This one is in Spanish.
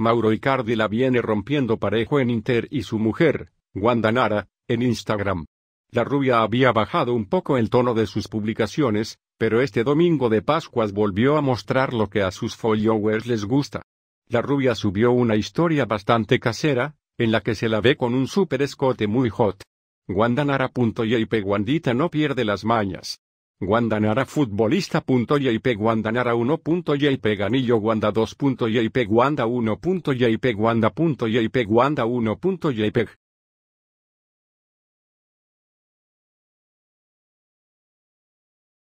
Mauro Icardi la viene rompiendo parejo en Inter y su mujer, Wanda Nara, en Instagram. La rubia había bajado un poco el tono de sus publicaciones, pero este domingo de Pascuas volvió a mostrar lo que a sus followers les gusta. La rubia subió una historia bastante casera, en la que se la ve con un super escote muy hot. Guandanara.jp Guandita no pierde las mañas. Guandanara futbolista.jp Guandanara 1.jp Ganillo Guanda 2.jp Guanda 1.jp Guanda.jp Guanda 1.jp